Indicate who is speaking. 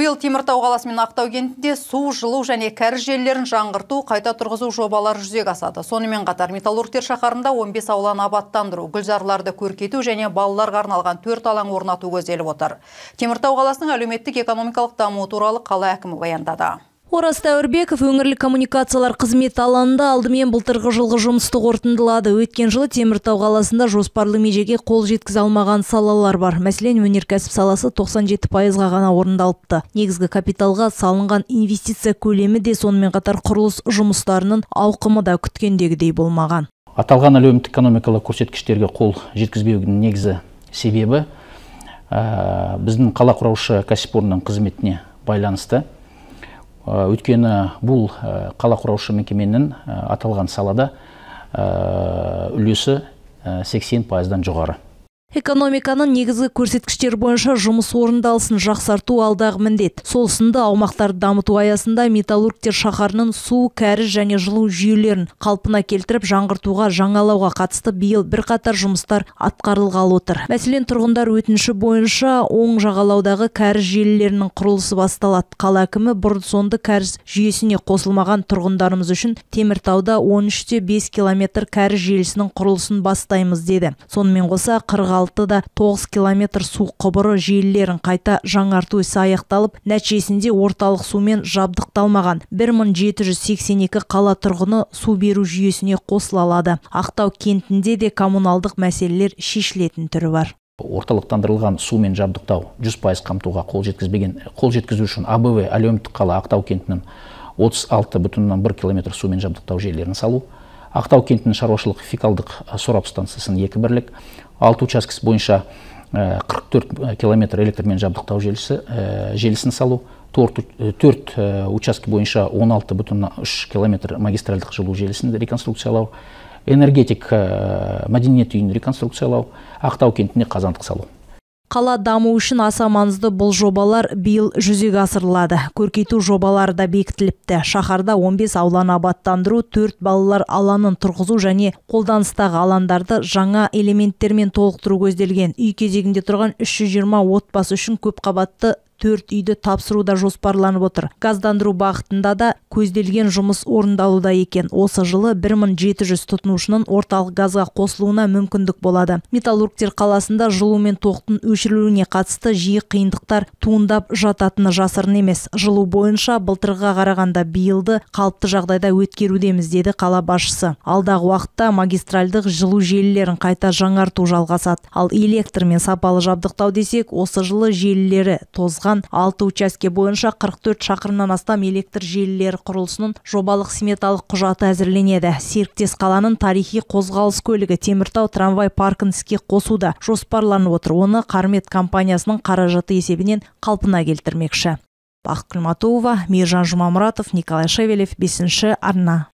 Speaker 1: Бұл теміртау қаласы мен ақтау кентінде су жылу және кәріз желілерін жаңғырту қайта тұрғызу жобалары жүзеге асады сонымен қатар металлургтер шаһарында 15 ауланы абаттандыру гүлзарларды көркейту және балаларға арналған төрт алаң орнату көзделіп отыр теміртау қаласының әлеуметтік экономикалық дамуы туралы қала әкімі баяндады Орас Тәуірбеков өңірлік коммуникациялар қызмет алаңында алдымен бұлтырғы жылғы жұмысты қорытындылады. Өткен жылы Теміртау қаласында жоспарлы межеге қол жеткіз алмаған салалар бар. Мәселен, өнеркәсіп саласы 97 пайызға ғана орындалыпты. Негізгі капиталға салынған инвестиция көлемі де сонымен қатар құрылыс жұмыстарының ауқымы да күткендегідей болмаған.
Speaker 2: Аталған әлеуметтік экономикалық көрсеткіштерге қол жеткізбеудің негізі себебі біздің қала құраушы кәсіпорынның қызметіне байланысты Э, өйткені бұл э, қала құраушы мекеменің э, аталған салада үлесі 80 пайыздан жоғары
Speaker 1: экономиканың негізгі көрсеткіштер бойынша жұмыс орындалысын жақсарту алдағы міндет сол сынды аумақтарды дамыту аясында металлургтер шаһарының су кәріз және жылу жүйелерін қалпына келтіріп жаңғыртуға жаңалауға қатысты биыл қатар жұмыстар атқарылғалы отыр мәселен тұрғындар өтініші бойынша оң жағалаудағы кәріз желілерінің құрылысы басталады қала әкімі бұрын соңды кәріз жүйесіне қосылмаған тұрғындарымыз үшін теміртауда он те бес километр кәріз желісінің құрылысын бастаймыз деді сонымен қоса қырық алты да 9 километр су құбыры желілерін қайта жаңарту ісі аяқталып нәтижесінде орталық сумен жабдықталмаған 1782 қала тұрғыны су беру жүйесіне қосыла ақтау кентінде де коммуналдық мәселелер
Speaker 2: шешілетін түрі бар орталықтандырылған сумен жабдықтау 100 қамтуға қол жеткізбеген қол жеткізу үшін абв әлеуметтік қала ақтау кентінің 36 бір километр сумен жабдықтау желілерін салу ақтау кентінің шаруашылық фикалдық сорап станциясын екі бірлік алты учаскесі бойынша 44 э, төрт э, километр электрмен жабдықтау желісі э, желісін салу төрт учаске бойынша он алты бүтін үш километр магистральдық жылу желісін реконструкциялау энергетик мәдениет үйін реконструкциялау ақтау кентіне қазандық салу
Speaker 1: қала дамуы үшін аса маңызды бұл жобалар биыл жүзеге асырылады көркейту жобалары да бекітіліпті шаһарда 15 ауланы абаттандыру төрт балалар алаңын тұрғызу және қолданыстағы алаңдарды жаңа элементтермен толықтыру көзделген үй кезегінде тұрған 320 отбасы үшін көп көпқабатты төрт үйді тапсыру да жоспарланып отыр газдандыру бағытында да көзделген жұмыс орындалуда екен осы жылы 1700 тұтынушының орталық газға қосылуына мүмкіндік болады металлургтер қаласында жылу мен тоқтың өшірілуіне қатысты жиі қиындықтар туындап жататыны жасырын емес жылу бойынша былтырғыға қарағанда биылды қалыпты жағдайда өткерудеміз деді қала басшысы алдағы уақытта магистральдық жылу желілерін қайта жаңарту жалғасады ал электрмен сапалы жабдықтау десек осы жылы желілері тозған 6 алты учаске бойынша 44 төрт шақырымнан астам электр желілері құрылысының жобалық сметалық құжаты әзірленеді серіктес қаланың тарихи қозғалыс көлігі теміртау трамвай паркін іске қосуда жоспарланып отыр оны қармет компаниясының қаражаты есебінен қалпына келтірмекші Бақ құлматова мейіржан жұмамұратов николай шевелев бесінші арна